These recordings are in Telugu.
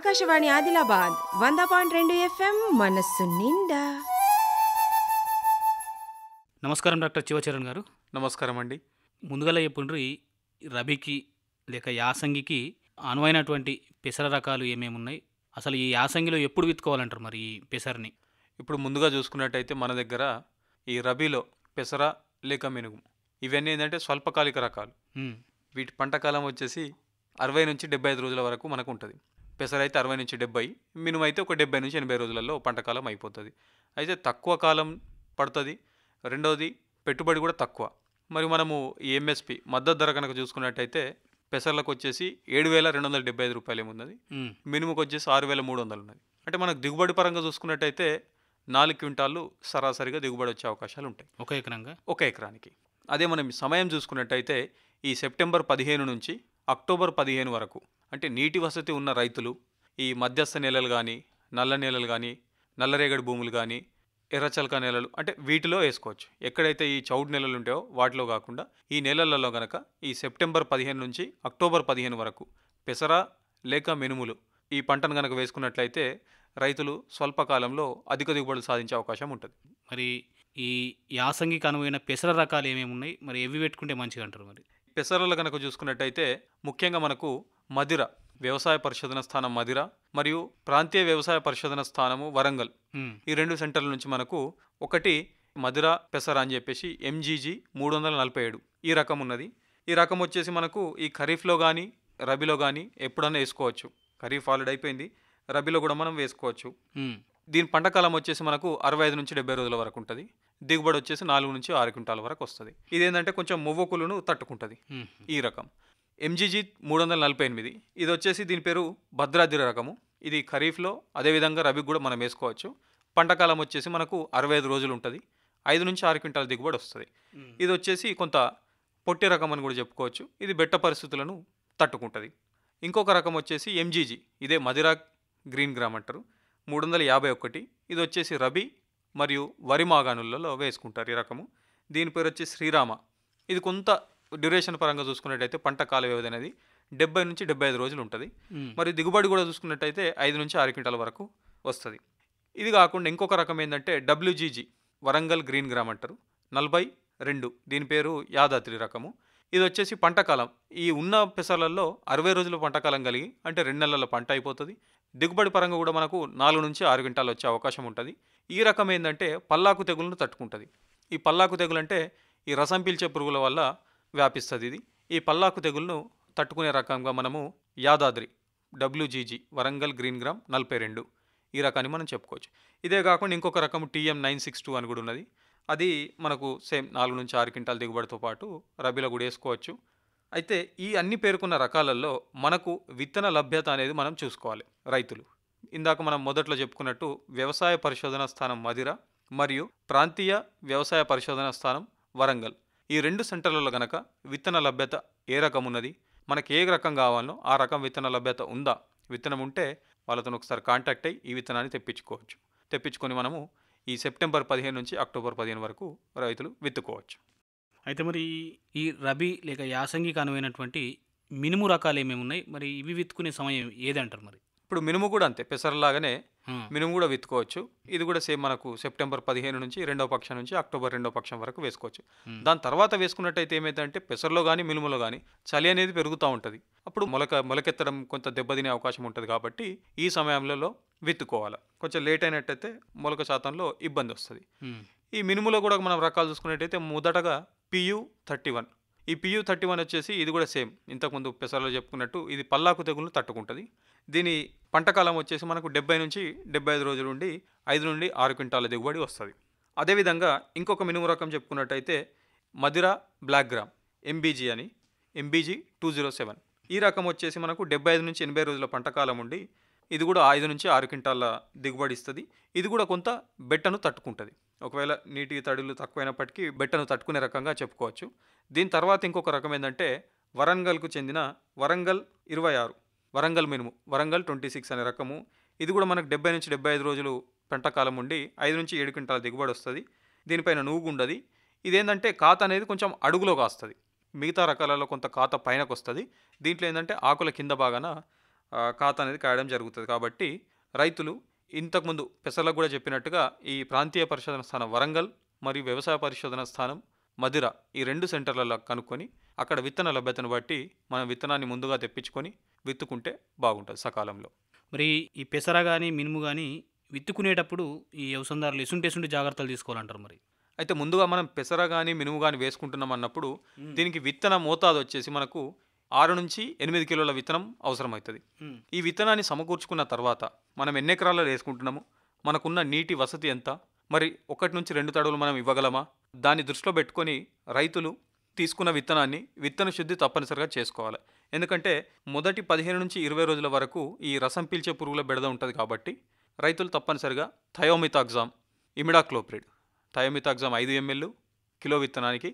ఆకాశవాణి ఆదిలాబాద్ వంద పాయింట్ రెండు ఎఫ్ఎం మనస్సు నిండా నమస్కారం డాక్టర్ శివచరణ్ గారు నమస్కారం అండి ముందుగా చెప్పుండ్రి రబీకి లేక యాసంగికి అనువైనటువంటి పెసర రకాలు ఏమేమి ఉన్నాయి అసలు ఈ యాసంగిలో ఎప్పుడు విత్తుకోవాలంటారు మరి ఈ పెసరని ఇప్పుడు ముందుగా చూసుకున్నట్టయితే మన దగ్గర ఈ రబీలో పెసర లేక మెనుగు ఇవన్నీ ఏంటంటే స్వల్పకాలిక రకాలు వీటి పంట కాలం వచ్చేసి అరవై నుంచి డెబ్బై ఐదు రోజుల వరకు మనకు ఉంటుంది పెసర అయితే అరవై నుంచి డెబ్బై మినిమం అయితే ఒక డెబ్బై నుంచి ఎనభై రోజులలో పంటకాలం అయిపోతుంది అయితే తక్కువ కాలం పడుతుంది రెండవది పెట్టుబడి కూడా తక్కువ మరి మనము ఎంఎస్పి e మద్దతు ధర కనుక చూసుకున్నట్టయితే పెసర్లకు వచ్చేసి ఏడు వేల రెండు వందల డెబ్బై ఐదు రూపాయలు ఏమున్నది మినిమంకి వచ్చేసి ఆరు వేల మూడు వందలు ఉన్నది అంటే మనకు దిగుబడి పరంగా చూసుకున్నట్టయితే నాలుగు క్వింటాలు సరాసరిగా దిగుబడి వచ్చే అవకాశాలు ఉంటాయి ఒక ఎకరంగా ఒక ఎకరానికి అదే మనం సమయం చూసుకున్నట్టయితే ఈ సెప్టెంబర్ పదిహేను నుంచి అక్టోబర్ పదిహేను వరకు అంటే నీటి వసతి ఉన్న రైతులు ఈ మధ్యస్థ నేలలు కానీ నల్ల నేలలు కానీ నల్లరేగడి భూములు కానీ ఎర్రచలక నేలలు అంటే వీటిలో వేసుకోవచ్చు ఎక్కడైతే ఈ చౌడ్ నేలలు ఉంటాయో వాటిలో కాకుండా ఈ నేలలలో గనక ఈ సెప్టెంబర్ పదిహేను నుంచి అక్టోబర్ పదిహేను వరకు పెసర లేక మినుములు ఈ పంటను కనుక వేసుకున్నట్లయితే రైతులు స్వల్పకాలంలో అధిక దిగుబడులు సాధించే అవకాశం ఉంటుంది మరి ఈ యాసంగికి అనువైన పెసర రకాలు ఏమేమి ఉన్నాయి మరి ఎవి పెట్టుకుంటే మంచిగా అంటారు మరి పెసరలు కనుక చూసుకున్నట్టయితే ముఖ్యంగా మనకు మదిర వ్యవసాయ పరిశోధన స్థానం మదిర మరియు ప్రాంతీయ వ్యవసాయ పరిశోధన స్థానము వరంగల్ ఈ రెండు సెంటర్ల నుంచి మనకు ఒకటి మధుర పెసర అని చెప్పేసి ఎంజీజీ మూడు వందల నలభై ఏడు ఈ రకం ఉన్నది ఈ రకం వచ్చేసి మనకు ఈ ఖరీఫ్లో కానీ రబీలో కానీ ఎప్పుడన్నా వేసుకోవచ్చు ఖరీఫ్ ఆల్రెడీ అయిపోయింది రబీలో కూడా మనం వేసుకోవచ్చు దీని పంటకాలం వచ్చేసి మనకు అరవై ఐదు నుంచి డెబ్బై రోజుల వరకు ఉంటుంది దిగుబడి వచ్చేసి నాలుగు నుంచి ఆరు క్వింటాల వరకు వస్తుంది ఇదేంటంటే కొంచెం మువ్వకులను తట్టుకుంటుంది ఈ రకం ఎంజీజీ మూడు వందల నలభై ఎనిమిది ఇది వచ్చేసి దీని పేరు భద్రాద్రి రకము ఇది ఖరీఫ్లో అదేవిధంగా రబీకి కూడా మనం వేసుకోవచ్చు పంటకాలం వచ్చేసి మనకు అరవై ఐదు రోజులు ఉంటుంది ఐదు నుంచి ఆరు క్వింటాల దిగుబడి వస్తుంది ఇది వచ్చేసి కొంత పొట్టి రకం అని కూడా చెప్పుకోవచ్చు ఇది బెట్ట పరిస్థితులను తట్టుకుంటుంది ఇంకొక రకం వచ్చేసి ఎంజీజీ ఇదే మదిరా గ్రీన్ గ్రామ్ అంటారు మూడు వందల యాభై ఒకటి ఇది వచ్చేసి రబీ మరియు వరి మాగాణులలో వేసుకుంటారు ఈ రకము దీని పేరు వచ్చి శ్రీరామ ఇది కొంత డ్యూరేషన్ పరంగా చూసుకున్నట్టయితే పంట కాల వ్యవధి అనేది డెబ్బై నుంచి డెబ్బై ఐదు రోజులు ఉంటుంది మరి దిగుబడి కూడా చూసుకున్నట్టయితే ఐదు నుంచి ఆరు క్వింటాల వరకు వస్తుంది ఇది కాకుండా ఇంకొక రకం ఏంటంటే డబ్ల్యూజీజీ వరంగల్ గ్రీన్ గ్రామ్ అంటారు నలభై రెండు దీని పేరు యాదాద్రి రకము ఇది వచ్చేసి పంటకాలం ఈ ఉన్న పెసర్లలో అరవై రోజుల పంటకాలం కలిగి అంటే రెండు నెలల పంట అయిపోతుంది దిగుబడి పరంగా కూడా మనకు నాలుగు నుంచి ఆరు గంటలు వచ్చే అవకాశం ఉంటుంది ఈ రకం ఏంటంటే పల్లాకు తెగులను తట్టుకుంటుంది ఈ పల్లాకు తెగులు అంటే ఈ రసం పీల్చే పురుగుల వల్ల వ్యాపిస్తుంది ఇది ఈ పల్లాకు తెగులను తట్టుకునే రకంగా మనము Yadadri WGG Warangal green gram నలభై రెండు ఈ రకాన్ని మనం చెప్పుకోవచ్చు ఇదే కాకుండా ఇంకొక రకం టీఎం నైన్ సిక్స్ టూ అని కూడా ఉన్నది అది మనకు సేమ్ నాలుగు నుంచి ఆరు క్వింటాల దిగుబడితో పాటు రబీలో కూడా వేసుకోవచ్చు అయితే ఈ అన్ని పేర్కొన్న రకాలలో మనకు విత్తన లభ్యత అనేది మనం చూసుకోవాలి రైతులు ఇందాక మనం మొదట్లో చెప్పుకున్నట్టు వ్యవసాయ పరిశోధన స్థానం మదిర మరియు ప్రాంతీయ వ్యవసాయ పరిశోధన స్థానం వరంగల్ ఈ రెండు సెంటర్లలో గనక విత్తన లభ్యత ఏ రకం ఉన్నది మనకి ఏ రకం కావాలో ఆ రకం విత్తన లభ్యత ఉందా విత్తనం ఉంటే వాళ్ళతో ఒకసారి కాంటాక్ట్ అయ్యి ఈ విత్తనాన్ని తెప్పించుకోవచ్చు తెప్పించుకొని మనము ఈ సెప్టెంబర్ పదిహేను నుంచి అక్టోబర్ పదిహేను వరకు రైతులు విత్తుకోవచ్చు అయితే మరి ఈ రబీ లేక యాసంగిక అనువైనటువంటి మినుము రకాలు ఏమేమి ఉన్నాయి మరి ఇవి విత్తుకునే సమయం ఏదంటారు మరి ఇప్పుడు మినుము కూడా అంతే పెసరలాగానే Hmm. మినుము కూడా విత్తుకోవచ్చు ఇది కూడా సేమ్ మనకు సెప్టెంబర్ పదిహేను నుంచి రెండవ పక్షం నుంచి అక్టోబర్ రెండవ పక్షం వరకు వేసుకోవచ్చు hmm. దాని తర్వాత వేసుకున్నట్టయితే ఏమైందంటే పెసర్లో కానీ మినుములో కానీ చలి అనేది పెరుగుతూ ఉంటుంది అప్పుడు మొలక మొలకెత్తడం కొంత దెబ్బతినే అవకాశం ఉంటుంది కాబట్టి ఈ సమయంలో విత్తుకోవాలి కొంచెం లేట్ అయినట్టయితే మొలక శాతంలో ఇబ్బంది వస్తుంది hmm. ఈ మినుములో కూడా మనం రకాలు చూసుకున్నట్టయితే మొదటగా పియు థర్టీ వన్ ఈ పియు థర్టీ వన్ వచ్చేసి ఇది కూడా సేమ్ ఇంతకుముందు పెసరలో చెప్పుకున్నట్టు ఇది పల్లాకు తెగులను తట్టుకుంటుంది దీని పంటకాలం వచ్చేసి మనకు డెబ్బై నుంచి డెబ్బై ఐదు రోజులు ఉండి ఐదు నుండి ఆరు క్వింటాల దిగుబడి వస్తుంది అదేవిధంగా ఇంకొక మినుము రకం చెప్పుకున్నట్టయితే మధుర బ్లాక్ గ్రామ్ ఎంబీజీ అని ఎంబీజీ టూ జీరో సెవెన్ ఈ రకం వచ్చేసి మనకు డెబ్బై ఐదు నుంచి ఎనభై రోజుల పంటకాలం ఉండి ఇది కూడా ఐదు నుంచి ఆరు క్వింటాల దిగుబడి ఇస్తుంది ఇది కూడా కొంత బెట్టను తట్టుకుంటుంది ఒకవేళ నీటి తడులు తక్కువైనప్పటికీ బెట్టను తట్టుకునే రకంగా చెప్పుకోవచ్చు దీని తర్వాత ఇంకొక రకం ఏంటంటే వరంగల్కు చెందిన వరంగల్ ఇరవై ఆరు వరంగల్ మినుము వరంగల్ ట్వంటీ సిక్స్ అనే రకము ఇది కూడా మనకు డెబ్బై నుంచి డెబ్బై ఐదు రోజులు పెంటకాలం ఉండి ఐదు నుంచి ఏడు క్వింటాల దిగుబడి వస్తుంది దీనిపైన నువ్వు ఉండదు ఇదేంటంటే ఖాత అనేది కొంచెం అడుగులో కాస్తుంది మిగతా రకాలలో కొంత కాత పైనకు వస్తుంది దీంట్లో ఏంటంటే ఆకుల కింద భాగాన ఖాత అనేది కాయడం జరుగుతుంది కాబట్టి రైతులు ఇంతకుముందు పెసర్లకు కూడా చెప్పినట్టుగా ఈ ప్రాంతీయ పరిశోధన స్థానం వరంగల్ మరియు వ్యవసాయ పరిశోధన స్థానం మధుర ఈ రెండు సెంటర్లలో కనుక్కొని అక్కడ విత్తన లభ్యతను బట్టి మనం విత్తనాన్ని ముందుగా తెప్పించుకొని విత్తుకుంటే బాగుంటుంది సకాలంలో మరి ఈ పెసర కానీ మినుము కానీ విత్తుకునేటప్పుడు ఈ వ్యవసాయదారులు ఎసుంటి ఎసుంటి జాగ్రత్తలు తీసుకోవాలంటారు మరి అయితే ముందుగా మనం పెసర కానీ మినుము కానీ వేసుకుంటున్నాం అన్నప్పుడు దీనికి విత్తన మోతాదు వచ్చేసి మనకు ఆరు నుంచి ఎనిమిది కిలోల విత్తనం అవసరమవుతుంది ఈ విత్తనాన్ని సమకూర్చుకున్న తర్వాత మనం ఎన్ని ఎకరాల్లో వేసుకుంటున్నాము మనకున్న నీటి వసతి ఎంత మరి ఒకటి నుంచి రెండు తడవులు మనం ఇవ్వగలమా దాన్ని దృష్టిలో పెట్టుకొని రైతులు తీసుకున్న విత్తనాన్ని విత్తన శుద్ధి తప్పనిసరిగా చేసుకోవాలి ఎందుకంటే మొదటి పదిహేను నుంచి ఇరవై రోజుల వరకు ఈ రసం పీల్చే పురుగుల బెడద ఉంటుంది కాబట్టి రైతులు తప్పనిసరిగా థయోమితాగ్జామ్ ఇమిడాక్లోప్రిడ్ థయోమితాగ్జామ్ ఐదు ఎంఎల్ కిలో విత్తనానికి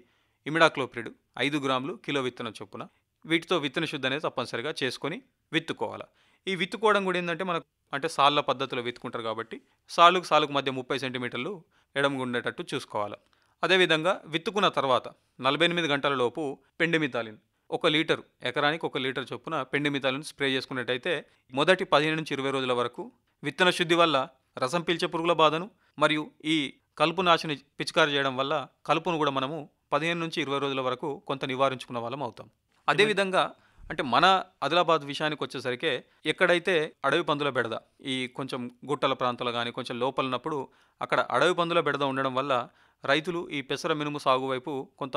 ఇమిడాక్లోప్రిడ్ ఐదు గ్రాములు కిలో విత్తనం చొప్పున వీటితో విత్తన శుద్ధి అనేది తప్పనిసరిగా చేసుకొని విత్తుకోవాలి ఈ విత్తుకోవడం కూడా ఏంటంటే మనకు అంటే సాళ్ళ పద్ధతిలో విత్తుకుంటారు కాబట్టి సాలుకు సాలుకు మధ్య ముప్పై సెంటీమీటర్లు ఎడమగా ఉండేటట్టు చూసుకోవాలి అదేవిధంగా విత్తుకున్న తర్వాత నలభై ఎనిమిది గంటల లోపు పెండిమితాలిన్ ఒక లీటరు ఎకరానికి ఒక లీటర్ చొప్పున పెండిమితాలిన్ స్ప్రే చేసుకున్నట్టయితే మొదటి పదిహేను నుంచి ఇరవై రోజుల వరకు విత్తన శుద్ధి వల్ల రసం పీల్చే పురుగుల బాధను మరియు ఈ కలుపు నాశని పిచికారి చేయడం వల్ల కలుపును కూడా మనము పదిహేను నుంచి ఇరవై రోజుల వరకు కొంత నివారించుకున్న వాళ్ళం అవుతాం అదేవిధంగా అంటే మన ఆదిలాబాద్ విషయానికి వచ్చేసరికి ఎక్కడైతే అడవి పందుల బెడద ఈ కొంచెం గుట్టల ప్రాంతాలు కానీ కొంచెం లోపల ఉన్నప్పుడు అక్కడ అడవి పందుల బెడద ఉండడం వల్ల రైతులు ఈ పెసర మినుము సాగు వైపు కొంత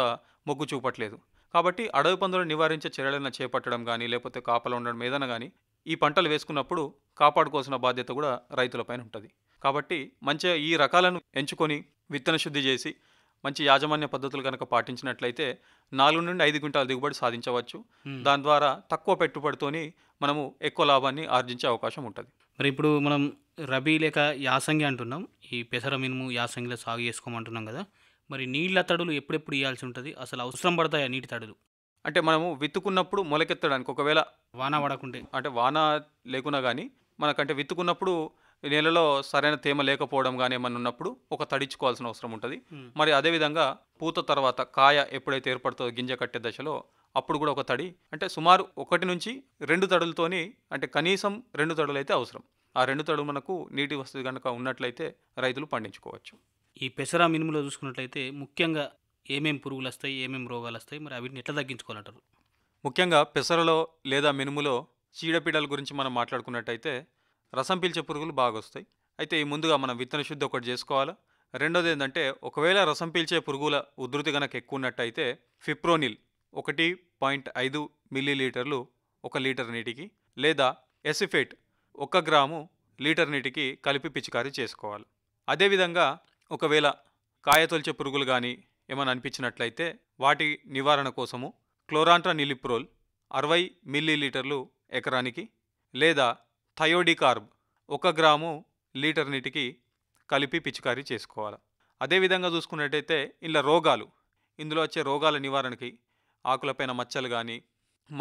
మొగ్గు చూపట్లేదు కాబట్టి అడవి పందులను నివారించే చర్యలను చేపట్టడం కానీ లేకపోతే కాపలు ఉండడం ఏదైనా కానీ ఈ పంటలు వేసుకున్నప్పుడు కాపాడుకోవాల్సిన బాధ్యత కూడా రైతులపైన ఉంటుంది కాబట్టి మంచిగా ఈ రకాలను ఎంచుకొని విత్తన శుద్ధి చేసి మంచి యాజమాన్య పద్ధతులు కనుక పాటించినట్లయితే నాలుగు నుండి ఐదు గుంటాల దిగుబడి సాధించవచ్చు దాని ద్వారా తక్కువ పెట్టుబడితోని మనము ఎక్కువ లాభాన్ని ఆర్జించే అవకాశం ఉంటుంది మరి ఇప్పుడు మనం రబీ లేక యాసంగి అంటున్నాం ఈ పెసర మినుము యాసంగిలో సాగు చేసుకోమంటున్నాం కదా మరి నీళ్ళ తడులు ఎప్పుడెప్పుడు ఇవ్వాల్సి ఉంటుంది అసలు అవసరం పడతాయా నీటి తడులు అంటే మనము విత్తుకున్నప్పుడు మొలకెత్తడానికి ఒకవేళ వాన పడకుంటే అంటే వాన లేకున్నా కానీ మనకంటే విత్తుకున్నప్పుడు నేలలో సరైన తేమ లేకపోవడం కానీ ఏమైనా ఉన్నప్పుడు ఒక తడిచుకోవాల్సిన అవసరం ఉంటుంది మరి అదేవిధంగా పూత తర్వాత కాయ ఎప్పుడైతే ఏర్పడుతుందో గింజ కట్టే దశలో అప్పుడు కూడా ఒక తడి అంటే సుమారు ఒకటి నుంచి రెండు తడులతోని అంటే కనీసం రెండు తడులు అయితే అవసరం ఆ రెండు తడులు మనకు నీటి వసతి కనుక ఉన్నట్లయితే రైతులు పండించుకోవచ్చు ఈ పెసరా మినుములో చూసుకున్నట్లయితే ముఖ్యంగా ఏమేం పురుగులు వస్తాయి ఏమేమి రోగాలు వస్తాయి మరి అవిటిని ఎట్లా తగ్గించుకోవాలంటారు ముఖ్యంగా పెసరలో లేదా మినుములో చీడపీడల గురించి మనం మాట్లాడుకున్నట్టయితే రసం పీల్చే పురుగులు బాగా వస్తాయి అయితే ఈ ముందుగా మనం విత్తన శుద్ధి ఒకటి చేసుకోవాలా రెండోది ఏంటంటే ఒకవేళ రసం పీల్చే పురుగుల ఉధృతి కనుక ఎక్కువ ఉన్నట్టయితే ఫిప్రోనిల్ ఒకటి పాయింట్ ఐదు మిల్లీలీటర్లు ఒక లీటర్ నీటికి లేదా ఎసిఫేట్ ఒక గ్రాము లీటర్ నీటికి కలిపి పిచికారీ చేసుకోవాలి అదేవిధంగా ఒకవేళ కాయతొలిచే పురుగులు కానీ ఏమైనా అనిపించినట్లయితే వాటి నివారణ కోసము క్లోరాంట్రా నిలిప్రోల్ అరవై మిల్లీలీటర్లు ఎకరానికి లేదా థయోడికార్బ్ ఒక గ్రాము లీటర్ నీటికి కలిపి పిచికారీ చేసుకోవాలి అదేవిధంగా చూసుకున్నట్టయితే ఇలా రోగాలు ఇందులో వచ్చే రోగాల నివారణకి ఆకులపైన మచ్చలు కానీ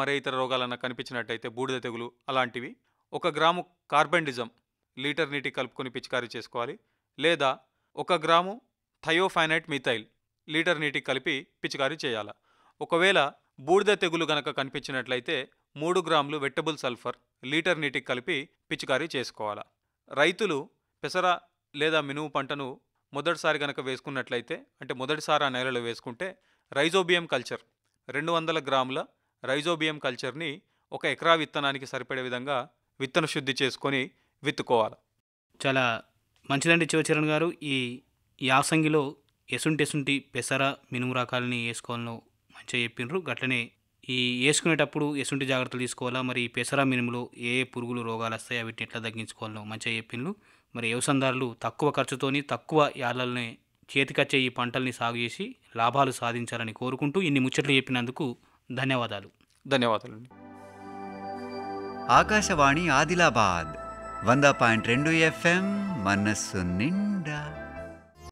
మరే ఇతర రోగాలన్నా కనిపించినట్టయితే బూడిద తెగులు అలాంటివి ఒక గ్రాము కార్బెండిజం లీటర్ నీటి కలుపుకొని పిచికారీ చేసుకోవాలి లేదా ఒక గ్రాము థయోఫైనైట్ మిథైల్ లీటర్ నీటికి కలిపి పిచికారీ చేయాలి ఒకవేళ బూడిద తెగులు గనక కనిపించినట్లయితే మూడు గ్రాములు వెట్టబుల్ సల్ఫర్ లీటర్ నీటికి కలిపి పిచికారీ చేసుకోవాలి రైతులు పెసర లేదా మినుము పంటను మొదటిసారి కనుక వేసుకున్నట్లయితే అంటే మొదటిసారి ఆ నెలలో వేసుకుంటే రైజోబియం కల్చర్ రెండు వందల గ్రాముల రైజోబియం కల్చర్ని ఒక ఎకరా విత్తనానికి సరిపడే విధంగా విత్తన శుద్ధి చేసుకొని విత్తుకోవాలి చాలా మంచిదండి శివచరణ్ గారు ఈ యాసంగిలో ఎసుంటి ఎసుంటి పెసర మినుము రకాలని వేసుకోవాలని మంచిగా చెప్పిండ్రు గట్లనే ఈ వేసుకునేటప్పుడు ఎసుంటి జాగ్రత్తలు తీసుకోవాలా మరి పెసరా మినుములు ఏ పురుగులు రోగాలు వస్తాయి వీటిని ఎట్లా తగ్గించుకోవాలో మంచిగా చెప్పిండ్లు మరి వ్యవసాయదారులు తక్కువ ఖర్చుతోని తక్కువ యాలల్ని చేతికచ్చే ఈ పంటల్ని సాగు చేసి లాభాలు సాధించాలని కోరుకుంటూ ఇన్ని ముచ్చట్లు చెప్పినందుకు ధన్యవాదాలు ధన్యవాదాలు ఆకాశవాణి ఆదిలాబాద్ వంద పాయింట్ రెండు ఎఫ్ఎం మనస్సు నిండా